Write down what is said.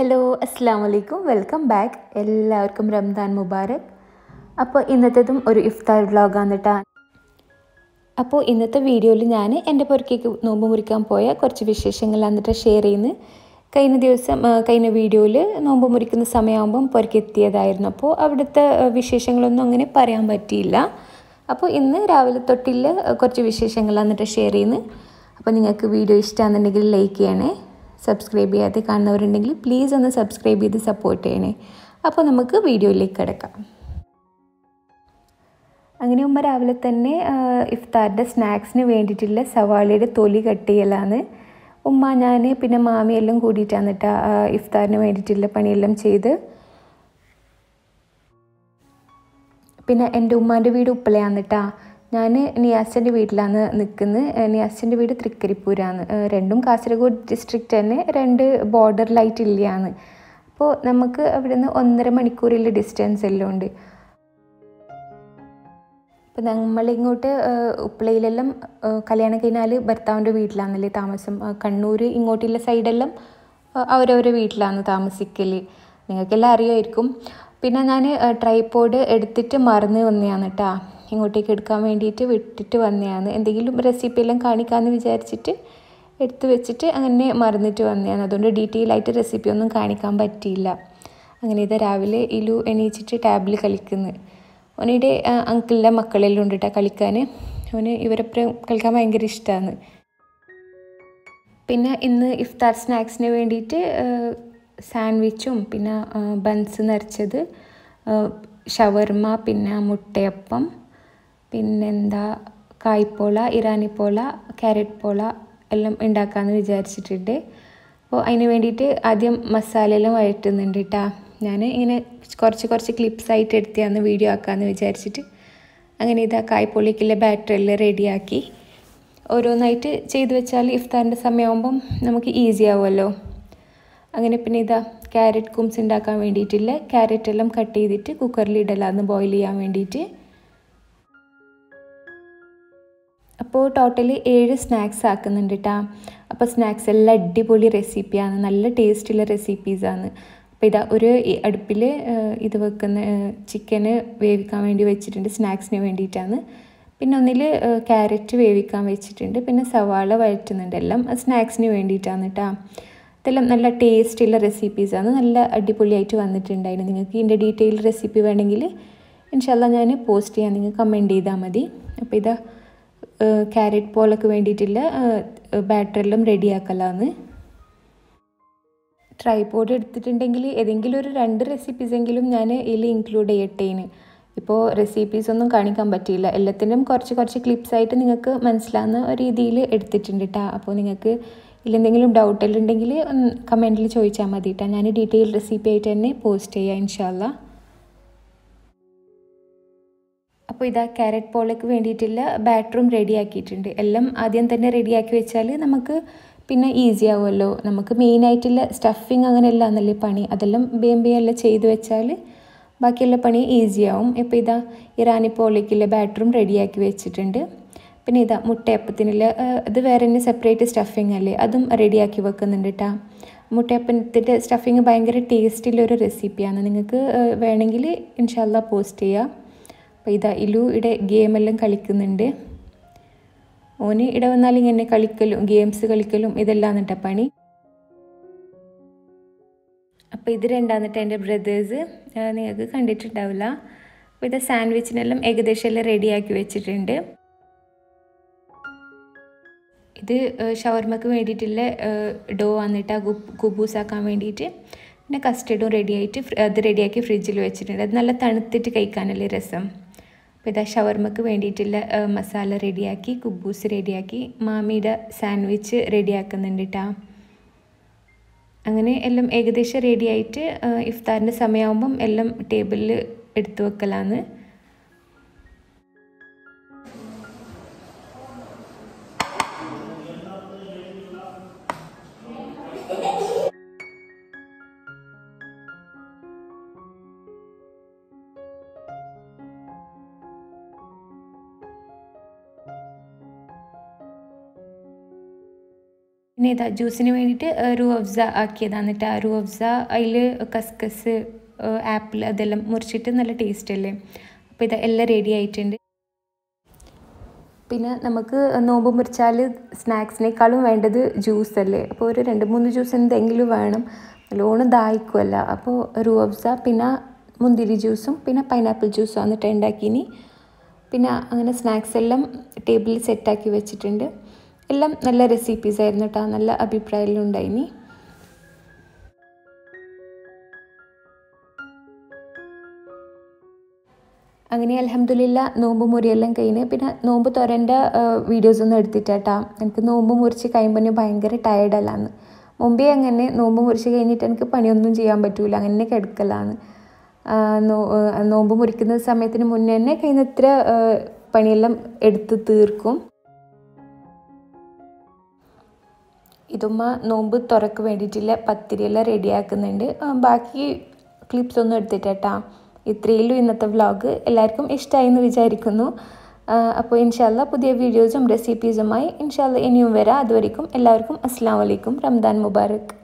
hello അസ്സാം വലൈക്കും welcome back എല്ലാവർക്കും റംദാൻ മുബാറക് അപ്പോൾ ഇന്നത്തേതും ഒരു ഇഫ്താർ വ്ളോഗാണ് കേട്ടാ അപ്പോൾ ഇന്നത്തെ വീഡിയോയിൽ ഞാൻ എൻ്റെ പുറക്കേക്ക് നോമ്പ് മുറിക്കാൻ പോയ കുറച്ച് വിശേഷങ്ങൾ കേട്ടോ ഷെയർ ചെയ്യുന്നത് കഴിഞ്ഞ ദിവസം കഴിഞ്ഞ വീഡിയോയിൽ നോമ്പ് മുറിക്കുന്ന സമയമാകുമ്പം പുറക്കെത്തിയതായിരുന്നു അപ്പോൾ അവിടുത്തെ വിശേഷങ്ങളൊന്നും അങ്ങനെ പറയാൻ പറ്റിയില്ല അപ്പോൾ ഇന്ന് രാവിലെ തൊട്ടിൽ കുറച്ച് വിശേഷങ്ങൾ കേട്ടോ ഷെയർ ചെയ്യുന്നു അപ്പോൾ നിങ്ങൾക്ക് വീഡിയോ ഇഷ്ടമാണെന്നുണ്ടെങ്കിൽ ലൈക്ക് ചെയ്യണേ സബ്സ്ക്രൈബ് ചെയ്യാതെ കാണുന്നവരുണ്ടെങ്കിൽ പ്ലീസ് ഒന്ന് സബ്സ്ക്രൈബ് ചെയ്ത് സപ്പോർട്ട് ചെയ്യണേ അപ്പോൾ നമുക്ക് വീഡിയോയിലേക്ക് കിടക്കാം അങ്ങനെ മുമ്പ് രാവിലെ തന്നെ ഇഫ്താറിൻ്റെ സ്നാക്സിന് വേണ്ടിയിട്ടുള്ള സവാളയുടെ തൊലി കട്ട് ചെയ്യലാണ് ഉമ്മ ഞാൻ പിന്നെ മാമിയെല്ലാം കൂടിയിട്ടാണ് കേട്ടോ ഇഫ്താറിന് വേണ്ടിയിട്ടുള്ള പണിയെല്ലാം ചെയ്ത് പിന്നെ എൻ്റെ ഉമ്മാൻ്റെ വീട് ഉപ്പളയാണ് കേട്ടോ ഞാൻ നിയാസിൻ്റെ വീട്ടിലാണ് നിൽക്കുന്നത് നിയാസിൻ്റെ വീട് തൃക്കരിപ്പൂരാണ് രണ്ടും കാസർഗോഡ് ഡിസ്ട്രിക്റ്റ് തന്നെ രണ്ട് ബോർഡർ ലൈറ്റ് ഇല്ലയാണ് അപ്പോൾ നമുക്ക് അവിടുന്ന് ഒന്നര മണിക്കൂറിലെ ഡിസ്റ്റൻസ് എല്ലാം ഉണ്ട് ഇപ്പം നമ്മളിങ്ങോട്ട് ഉപ്പളയിലെല്ലാം കല്യാണം കഴിഞ്ഞാൽ ഭർത്താവിൻ്റെ വീട്ടിലാണല്ലേ താമസം കണ്ണൂർ ഇങ്ങോട്ടുള്ള സൈഡെല്ലാം അവരവരുടെ വീട്ടിലാണ് താമസിക്കൽ നിങ്ങൾക്കെല്ലാം അറിയുമായിരിക്കും പിന്നെ ഞാൻ ട്രൈപോഡ് എടുത്തിട്ട് മറന്ന് വന്നതാണ് കേട്ടോ ഇങ്ങോട്ടേക്ക് എടുക്കാൻ വേണ്ടിയിട്ട് വിട്ടിട്ട് വന്നതാണ് എന്തെങ്കിലും റെസിപ്പി എല്ലാം കാണിക്കാമെന്ന് വിചാരിച്ചിട്ട് എടുത്തു വെച്ചിട്ട് അങ്ങനെ മറന്നിട്ട് വന്നതാണ് അതുകൊണ്ട് ഡീറ്റെയിൽ ആയിട്ട് റെസിപ്പി ഒന്നും കാണിക്കാൻ പറ്റിയില്ല അങ്ങനെ ഇതാ രാവിലെ ഇലു എണീച്ചിട്ട് ടാബിൽ കളിക്കുന്നു ഓനയുടെ അങ്കിളിൻ്റെ മക്കളെല്ലാം ഉണ്ട് കേട്ടോ കളിക്കാൻ അവന് ഇവരപ്പുറം കളിക്കാൻ ഭയങ്കര ഇഷ്ടമാണ് പിന്നെ ഇന്ന് ഇഫ്താർ സ്നാക്സിന് വേണ്ടിയിട്ട് സാൻഡ്വിച്ചും പിന്നെ ബൺസ് നിറച്ചത് ഷവർമ പിന്നെ മുട്ടയപ്പം പിന്നെന്താ കായ്പോള ഇറാനിപ്പോള ക്യാരറ്റ് പോള എല്ലാം ഉണ്ടാക്കാമെന്ന് വിചാരിച്ചിട്ടുണ്ട് അപ്പോൾ അതിന് വേണ്ടിയിട്ട് ആദ്യം മസാലയെല്ലാം വഴറ്റുന്നുണ്ട് കേട്ടോ ഞാൻ ഇങ്ങനെ കുറച്ച് കുറച്ച് ക്ലിപ്സ് ആയിട്ട് എടുത്തിയാന്ന് വീഡിയോ ആക്കാമെന്ന് വിചാരിച്ചിട്ട് അങ്ങനെ ഇതാ കായ്പോളിക്കുള്ള ബാറ്ററിയെല്ലാം റെഡിയാക്കി ഓരോന്നായിട്ട് ചെയ്തു വെച്ചാൽ ഇഫ്താറിൻ്റെ സമയമാകുമ്പം നമുക്ക് ഈസി ആവുമല്ലോ അങ്ങനെ പിന്നെ ഇതാ ക്യാരറ്റ് കുംസ് ഉണ്ടാക്കാൻ വേണ്ടിയിട്ടില്ല ക്യാരറ്റ് എല്ലാം കട്ട് ചെയ്തിട്ട് കുക്കറിൽ ഇടലാന്ന് ബോയിൽ ചെയ്യാൻ വേണ്ടിയിട്ട് അപ്പോൾ ടോട്ടലി ഏഴ് സ്നാക്സ് ആക്കുന്നുണ്ട് കേട്ടോ അപ്പോൾ സ്നാക്സ് എല്ലാം അടിപൊളി റെസിപ്പിയാണ് നല്ല ടേസ്റ്റുള്ള റെസിപ്പീസാണ് അപ്പോൾ ഇതാ ഒരു അടുപ്പിൽ ഇത് വെക്കുന്ന ചിക്കന് വേവിക്കാൻ വേണ്ടി വെച്ചിട്ടുണ്ട് സ്നാക്സിന് വേണ്ടിയിട്ടാണ് പിന്നെ ഒന്നിൽ ക്യാരറ്റ് വേവിക്കാൻ വെച്ചിട്ടുണ്ട് പിന്നെ സവാള വഴറ്റുന്നുണ്ട് എല്ലാം സ്നാക്സിന് വേണ്ടിയിട്ടാണ് കേട്ടോ ഇതെല്ലാം നല്ല ടേസ്റ്റുള്ള റെസിപ്പീസാണ് നല്ല അടിപൊളിയായിട്ട് വന്നിട്ടുണ്ടായിരുന്നു നിങ്ങൾക്ക് ഇതിൻ്റെ ഡീറ്റെയിൽ റെസിപ്പി വേണമെങ്കിൽ ഇൻഷാല്ല ഞാൻ പോസ്റ്റ് ചെയ്യാൻ നിങ്ങൾ കമൻറ്റ് ചെയ്താൽ മതി അപ്പോൾ ഇതാ ക്യാരറ്റ് പോലൊക്കെ വേണ്ടിയിട്ടുള്ള ബാറ്ററെല്ലാം റെഡിയാക്കലാന്ന് ട്രൈപോഡ് എടുത്തിട്ടുണ്ടെങ്കിൽ ഏതെങ്കിലും ഒരു രണ്ട് റെസിപ്പീസ് എങ്കിലും ഞാൻ ഇതിൽ ഇൻക്ലൂഡ് ചെയ്യട്ടേന് ഇപ്പോൾ റെസിപ്പീസ് ഒന്നും കാണിക്കാൻ പറ്റിയില്ല എല്ലാത്തിൻ്റെയും കുറച്ച് കുറച്ച് ക്ലിപ്സ് ആയിട്ട് നിങ്ങൾക്ക് മനസ്സിലാവുന്ന രീതിയിൽ എടുത്തിട്ടുണ്ട് കേട്ടോ അപ്പോൾ നിങ്ങൾക്ക് ഇല്ലെന്തെങ്കിലും ഡൗട്ട് ഉണ്ടെങ്കിൽ കമൻറ്റിൽ ചോദിച്ചാൽ മതി കേട്ടോ ഞാൻ ഡീറ്റെയിൽ റെസിപ്പി ആയിട്ട് തന്നെ പോസ്റ്റ് ചെയ്യാം ഇൻഷാല്ലാ അപ്പോൾ ഇതാ ക്യാരറ്റ് പോളയ്ക്ക് വേണ്ടിയിട്ടുള്ള ബാറ്ററും റെഡിയാക്കിയിട്ടുണ്ട് എല്ലാം ആദ്യം തന്നെ റെഡിയാക്കി വെച്ചാൽ നമുക്ക് പിന്നെ ഈസി ആവുമല്ലോ നമുക്ക് മെയിനായിട്ടുള്ള സ്റ്റഫിങ് അങ്ങനെയല്ല എന്നല്ലേ പണി അതെല്ലാം ബേംബിയെല്ലാം ചെയ്തു വെച്ചാൽ ബാക്കിയുള്ള പണി ഈസി ആവും ഇപ്പോൾ ഇതാ ഇറാനി പോളയ്ക്കുള്ള ബാറ്ററും റെഡിയാക്കി വെച്ചിട്ടുണ്ട് പിന്നെ ഇതാ മുട്ടയപ്പത്തിനുള്ള ഇത് വേറെ തന്നെ സെപ്പറേറ്റ് സ്റ്റഫിങ് അല്ലേ അതും റെഡിയാക്കി വെക്കുന്നുണ്ട് കേട്ടോ മുട്ടയപ്പത്തിൻ്റെ സ്റ്റഫിങ് ഭയങ്കര ടേസ്റ്റിലൊരു റെസിപ്പിയാണ് നിങ്ങൾക്ക് വേണമെങ്കിൽ ഇൻഷാല്ല പോസ്റ്റ് ചെയ്യാം അപ്പോൾ ഇതാ ഇലു ഇവിടെ ഗെയിമെല്ലാം കളിക്കുന്നുണ്ട് ഓന് ഇവിടെ വന്നാൽ ഇങ്ങനെ കളിക്കലും ഗെയിംസ് കളിക്കലും ഇതെല്ലാം എന്നിട്ട പണി അപ്പോൾ ഇത് രണ്ടാന്നിട്ട് എൻ്റെ ബ്രദേഴ്സ് നിങ്ങൾക്ക് കണ്ടിട്ടുണ്ടാവില്ല അപ്പോൾ ഇത് സാൻഡ്വിച്ചിനെല്ലാം ഏകദേശം എല്ലാം റെഡിയാക്കി വെച്ചിട്ടുണ്ട് ഇത് ഷവർമ്മക്ക് വേണ്ടിയിട്ടുള്ള ഡോ വന്നിട്ട് ആ കുബൂസാക്കാൻ വേണ്ടിയിട്ട് പിന്നെ കസ്റ്റേഡും റെഡിയായിട്ട് അത് റെഡിയാക്കി ഫ്രിഡ്ജിൽ വെച്ചിട്ടുണ്ട് അത് നല്ല തണുത്തിട്ട് കഴിക്കാനല്ലേ രസം അപ്പോൾ ഇതാ ഷവർമ്മക്ക് വേണ്ടിയിട്ടുള്ള മസാല റെഡിയാക്കി കുബൂസ് റെഡിയാക്കി മാമിയുടെ സാൻഡ്വിച്ച് റെഡിയാക്കുന്നുണ്ട് അങ്ങനെ എല്ലാം ഏകദേശം റെഡിയായിട്ട് ഇഫ്താറിൻ്റെ സമയമാകുമ്പം എല്ലാം ടേബിളിൽ എടുത്തു വെക്കലാണ് പിന്നെ ഇതാ ജ്യൂസിന് വേണ്ടിയിട്ട് റൂ അഫ്സ ആക്കിയതാണ് ആ റൂ അഫ്സ അതിൽ കസ്കസ് ആപ്പിൾ അതെല്ലാം മുറിച്ചിട്ട് നല്ല ടേസ്റ്റ് അല്ലേ അപ്പോൾ ഇത് എല്ലാം റെഡി ആയിട്ടുണ്ട് പിന്നെ നമുക്ക് നോമ്പ് മുറിച്ചാൽ സ്നാക്സിനേക്കാളും വേണ്ടത് ജ്യൂസ് അല്ലേ അപ്പോൾ ഒരു രണ്ട് മൂന്ന് ജ്യൂസ് എന്തെങ്കിലും വേണം നല്ലോണം ദാഹിക്കുമല്ല അപ്പോൾ റൂ അഫ്സ പിന്നെ മുന്തിരി ജ്യൂസും പിന്നെ പൈനാപ്പിൾ ജ്യൂസും എന്നിട്ട് ഉണ്ടാക്കിയിനി പിന്നെ അങ്ങനെ സ്നാക്സ് എല്ലാം ടേബിളിൽ സെറ്റാക്കി വെച്ചിട്ടുണ്ട് എല്ലാം നല്ല റെസിപ്പീസ് ആയിരുന്നു കേട്ടോ നല്ല ഉണ്ടായിനി അങ്ങനെ അലഹമ്മദില്ല നോമ്പ് മുറിയെല്ലാം കഴിഞ്ഞ് പിന്നെ നോമ്പ് തുരൻ്റെ ഒന്നും എടുത്തിട്ടാട്ടാ എനിക്ക് നോമ്പ് മുറിച്ച് കഴിയുമ്പോൾ ഭയങ്കര ടയേർഡല്ലാന്ന് മുമ്പേ അങ്ങനെ നോമ്പ് മുറിച്ച് കഴിഞ്ഞിട്ട് എനിക്ക് പണിയൊന്നും ചെയ്യാൻ പറ്റൂല അങ്ങനെ കിടക്കലാണ് നോമ്പ് മുറിക്കുന്ന സമയത്തിന് മുന്നേ തന്നെ കഴിയുന്നത്ര പണിയെല്ലാം എടുത്ത് തീർക്കും ഇതുമ്മ നോമ്പ് തുറക്ക് വേണ്ടിയിട്ടുള്ള പത്തിരിയെല്ലാം ആക്കുന്നുണ്ട് ബാക്കി ക്ലിപ്സ് ഒന്നും എടുത്തിട്ടാ ഇത്രയുള്ളൂ ഇന്നത്തെ വ്ലോഗ് എല്ലാവർക്കും ഇഷ്ടമായി എന്ന് വിചാരിക്കുന്നു അപ്പോൾ ഇൻഷാല്ല പുതിയ വീഡിയോസും റെസിപ്പീസുമായി ഇൻഷാല്ല ഇനിയും വരാം അതുവരെയും എല്ലാവർക്കും അസ്സാം വലൈക്കും റംദാൻ മുബാറക്